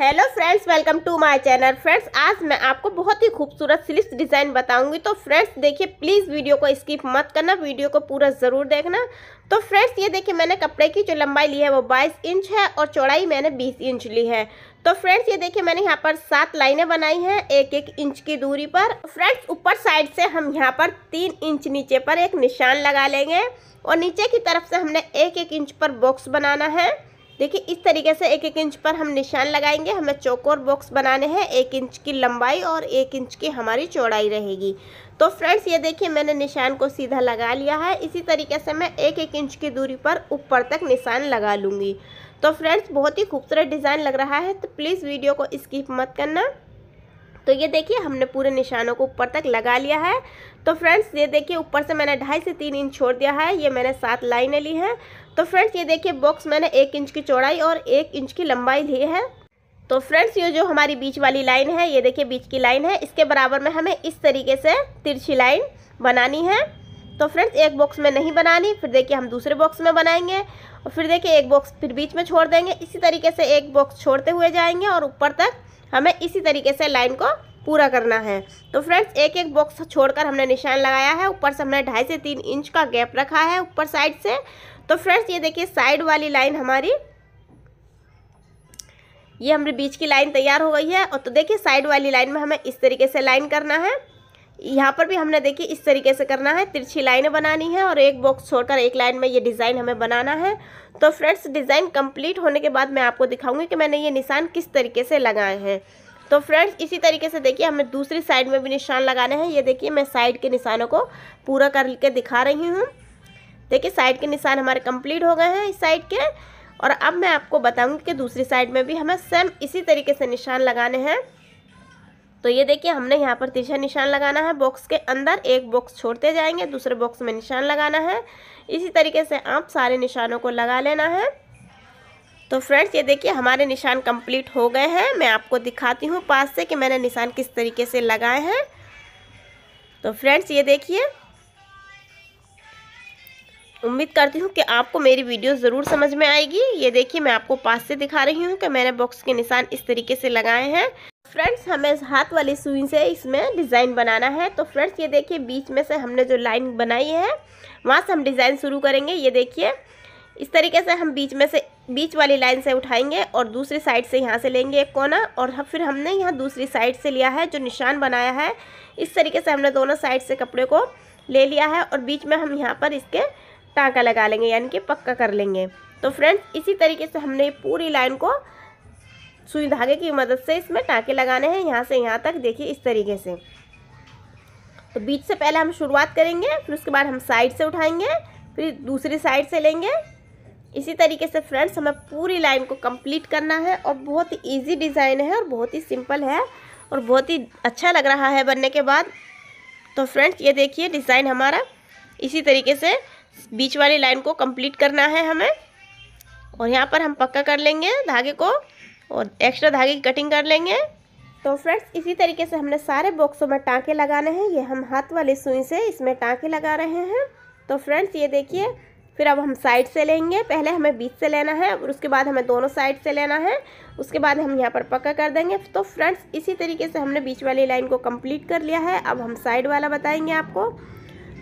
hello friends welcome to my channel friends आज मैं आपको बहुत ही खूबसूरत स्लिप्स डिज़ाइन बताऊंगी तो फ्रेंड्स देखिए प्लीज़ वीडियो को स्किप मत करना वीडियो को पूरा ज़रूर देखना तो फ्रेंड्स ये देखिए मैंने कपड़े की जो लंबाई ली है वो 22 इंच है और चौड़ाई मैंने 20 इंच ली है तो फ्रेंड्स ये देखिए मैंने यहाँ पर सात लाइनें बनाई हैं एक एक इंच की दूरी पर फ्रेंड्स ऊपर साइड से हम यहाँ पर तीन इंच नीचे पर एक निशान लगा लेंगे और नीचे की तरफ से हमने एक एक इंच पर बॉक्स बनाना है देखिए इस तरीके से एक एक इंच पर हम निशान लगाएंगे हमें चौकोर बॉक्स बनाने हैं एक इंच की लंबाई और एक इंच की हमारी चौड़ाई रहेगी तो फ्रेंड्स ये देखिए मैंने निशान को सीधा लगा लिया है इसी तरीके से मैं एक एक इंच की दूरी पर ऊपर तक निशान लगा लूँगी तो फ्रेंड्स बहुत ही खूबसूरत डिज़ाइन लग रहा है तो प्लीज़ वीडियो को स्किप मत करना तो ये देखिए हमने पूरे निशानों को ऊपर तक लगा लिया है तो फ्रेंड्स ये देखिए ऊपर से मैंने ढाई से तीन इंच छोड़ दिया है ये मैंने सात लाइनें ली हैं तो फ्रेंड्स ये देखिए बॉक्स मैंने एक इंच की चौड़ाई और एक इंच की लंबाई ली है तो फ्रेंड्स ये जो हमारी बीच वाली लाइन है ये देखिए बीच की लाइन है इसके बराबर में हमें इस तरीके से तिरछी लाइन बनानी है तो फ्रेंड्स एक बॉक्स में नहीं बनानी फिर देखिए हम दूसरे बॉक्स में बनाएंगे और फिर देखिए एक बॉक्स फिर बीच में छोड़ देंगे इसी तरीके से एक बॉक्स छोड़ते हुए जाएंगे और ऊपर तक हमें इसी तरीके से लाइन को पूरा करना है तो फ्रेंड्स एक एक बॉक्स छोड़कर हमने निशान लगाया है ऊपर से हमने ढाई से तीन इंच का गैप रखा है ऊपर साइड से तो फ्रेंड्स ये देखिए साइड वाली लाइन हमारी ये हमारे बीच की लाइन तैयार हो गई है और तो देखिए साइड वाली लाइन में हमें इस तरीके से लाइन करना है यहाँ पर भी हमने देखिए इस तरीके से करना है तिरछी लाइन बनानी है और एक बॉक्स छोड़कर एक लाइन में ये डिज़ाइन हमें बनाना है तो फ्रेंड्स डिज़ाइन कंप्लीट होने के बाद मैं आपको दिखाऊंगी कि मैंने ये निशान किस तरीके से लगाए हैं तो फ्रेंड्स इसी तरीके से देखिए हमें दूसरी साइड में भी निशान लगाने हैं ये देखिए मैं साइड के निशानों को पूरा करके दिखा रही हूँ देखिए साइड के निशान हमारे कम्प्लीट हो गए हैं इस साइड के और अब मैं आपको बताऊँगी कि दूसरी साइड में भी हमें सेम इसी तरीके से निशान लगाने हैं तो ये देखिए हमने यहाँ पर तिरछा निशान लगाना है बॉक्स के अंदर एक बॉक्स छोड़ते जाएंगे दूसरे बॉक्स में निशान लगाना है इसी तरीके से आप सारे निशानों को लगा लेना है तो फ्रेंड्स ये देखिए हमारे निशान कंप्लीट हो गए हैं मैं आपको दिखाती हूँ पास से कि मैंने निशान किस तरीके से लगाए हैं तो फ्रेंड्स ये देखिए उम्मीद करती हूँ कि आपको मेरी वीडियो ज़रूर समझ में आएगी ये देखिए मैं आपको पास से दिखा रही हूँ कि मैंने बॉक्स के निशान इस तरीके से लगाए हैं फ्रेंड्स हमें इस हाथ वाली सुई से इसमें डिज़ाइन बनाना है तो फ्रेंड्स ये देखिए बीच में से हमने जो लाइन बनाई है वहाँ से हम डिज़ाइन शुरू करेंगे ये देखिए इस तरीके से हम बीच में से बीच वाली लाइन से उठाएंगे और दूसरी साइड से यहाँ से लेंगे एक कोना और फिर हमने यहाँ दूसरी साइड से लिया है जो निशान बनाया है इस तरीके से हमने दोनों साइड से कपड़े को ले लिया है और बीच में हम यहाँ पर इसके टाँका लगा लेंगे यानी कि पक्का कर लेंगे तो फ्रेंड्स इसी तरीके से हमने पूरी लाइन को सुई धागे की मदद से इसमें टाँके लगाने हैं यहाँ से यहाँ तक देखिए इस तरीके से तो बीच से पहले हम शुरुआत करेंगे फिर उसके बाद हम साइड से उठाएंगे फिर दूसरी साइड से लेंगे इसी तरीके से फ्रेंड्स हमें पूरी लाइन को कंप्लीट करना है और बहुत ही ईजी डिज़ाइन है और बहुत ही सिंपल है और बहुत ही अच्छा लग रहा है बनने के बाद तो फ्रेंड्स ये देखिए डिज़ाइन हमारा इसी तरीके से बीच वाली लाइन को कंप्लीट करना है हमें और यहाँ पर हम पक्का कर लेंगे धागे को और एक्स्ट्रा धागे की कटिंग कर लेंगे तो फ्रेंड्स इसी तरीके से हमने सारे बॉक्सों में टाँके लगाने हैं ये हम हाथ वाली सुई से इसमें टाँके लगा रहे हैं तो फ्रेंड्स ये देखिए फिर अब हम साइड से लेंगे पहले हमें बीच से लेना है और उसके बाद हमें दोनों साइड से लेना है उसके बाद हम यहाँ पर पक्का कर देंगे तो फ्रेंड्स इसी तरीके से हमने बीच वाली लाइन को कंप्लीट कर लिया है अब हम साइड वाला बताएंगे आपको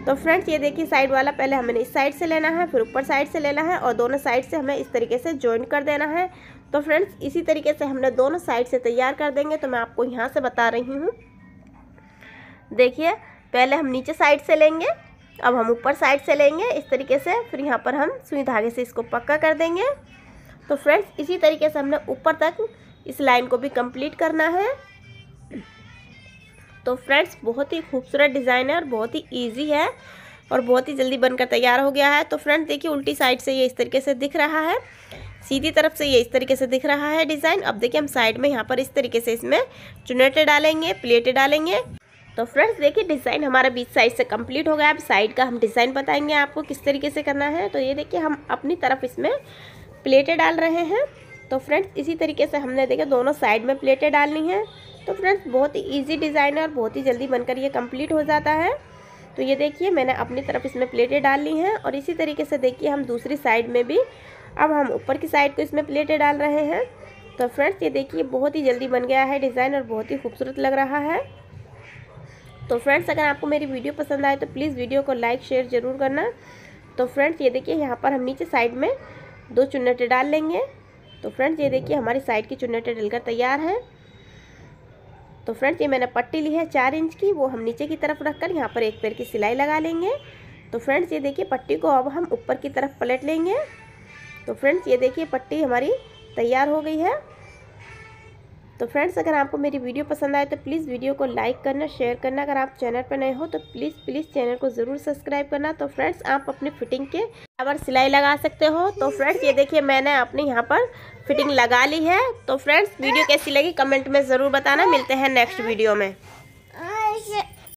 तो फ्रेंड्स ये देखिए साइड वाला पहले हमें इस साइड से लेना है फिर ऊपर साइड से लेना है और दोनों साइड से हमें इस तरीके से ज्वाइन कर देना है तो फ्रेंड्स इसी तरीके से हमने दोनों साइड से तैयार कर देंगे तो मैं आपको यहाँ से बता रही हूँ देखिए पहले हम नीचे साइड से लेंगे अब हम ऊपर साइड से लेंगे इस तरीके से फिर यहाँ पर हम सुई धागे से इसको पक्का कर देंगे तो फ्रेंड्स इसी तरीके से हमने ऊपर तक इस लाइन को भी कंप्लीट करना है तो फ्रेंड्स बहुत ही खूबसूरत डिज़ाइन है और बहुत ही ईजी है और बहुत ही जल्दी बनकर तैयार हो गया है तो फ्रेंड्स देखिए उल्टी साइड से ये इस तरीके से दिख रहा है सीधी तरफ से ये इस तरीके से दिख रहा है डिज़ाइन अब देखिए हम साइड में यहाँ पर इस तरीके से इसमें चुनेटे डालेंगे प्लेटें डालेंगे तो फ्रेंड्स देखिए डिज़ाइन हमारा बीच साइड से कंप्लीट हो गया अब साइड का हम डिज़ाइन बताएंगे आपको किस तरीके से करना है तो ये देखिए हम अपनी तरफ इसमें प्लेटें डाल रहे हैं तो फ्रेंड्स इसी तरीके से हमने देखिए दोनों साइड में प्लेटें डालनी हैं तो फ्रेंड्स बहुत ही ईजी डिज़ाइन है और बहुत ही जल्दी बनकर ये कंप्लीट हो जाता है तो ये देखिए मैंने अपनी तरफ इसमें प्लेटें डाल ली हैं और इसी तरीके से देखिए हम दूसरी साइड में भी अब हम ऊपर की साइड को इसमें प्लेटें डाल रहे हैं तो फ्रेंड्स ये देखिए बहुत ही जल्दी बन गया है डिज़ाइन और बहुत ही खूबसूरत लग रहा है तो फ्रेंड्स अगर आपको मेरी वीडियो पसंद आए तो प्लीज़ वीडियो को लाइक शेयर ज़रूर करना तो फ्रेंड्स ये देखिए यहाँ पर हम नीचे साइड में दो चुन्नटे डाल लेंगे तो फ्रेंड्स ये देखिए हमारी साइड की चुन्नटे डलकर तैयार हैं तो फ्रेंड्स ये मैंने पट्टी ली है चार इंच की वो हम नीचे की तरफ रख कर यहाँ पर एक पैर की सिलाई लगा लेंगे तो फ्रेंड्स ये देखिए पट्टी को अब हम ऊपर की तरफ पलट लेंगे तो फ्रेंड्स ये देखिए पट्टी हमारी तैयार हो गई है तो फ्रेंड्स अगर आपको मेरी वीडियो पसंद आए तो प्लीज़ वीडियो को लाइक करना शेयर करना अगर आप चैनल पर नए हो तो प्लीज़ प्लीज़ चैनल को ज़रूर सब्सक्राइब करना तो फ्रेंड्स आप अपनी फिटिंग के बराबर सिलाई लगा सकते हो तो फ्रेंड्स ये देखिए मैंने अपने यहाँ पर फिटिंग लगा ली है तो फ्रेंड्स वीडियो कैसी लगी कमेंट में ज़रूर बताना मिलते हैं नेक्स्ट वीडियो में